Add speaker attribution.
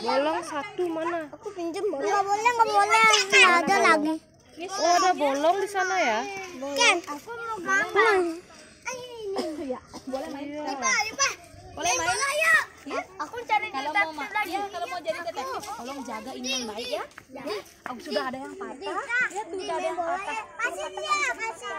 Speaker 1: bolong satu mana aku pinjam bolong nggak boleh nggak boleh nggak ada lagi
Speaker 2: oh ada bolong
Speaker 1: di sana ya kan aku mau gambar ya iya. boleh main Ripa iya. Ripa boleh main lah ya aku cari kalau mau lagi iya, kalau mau jadi detektif tolong jaga ini yang baik ya aku
Speaker 2: oh, sudah ada yang patah ya sudah ada yang patah kasih ya kasih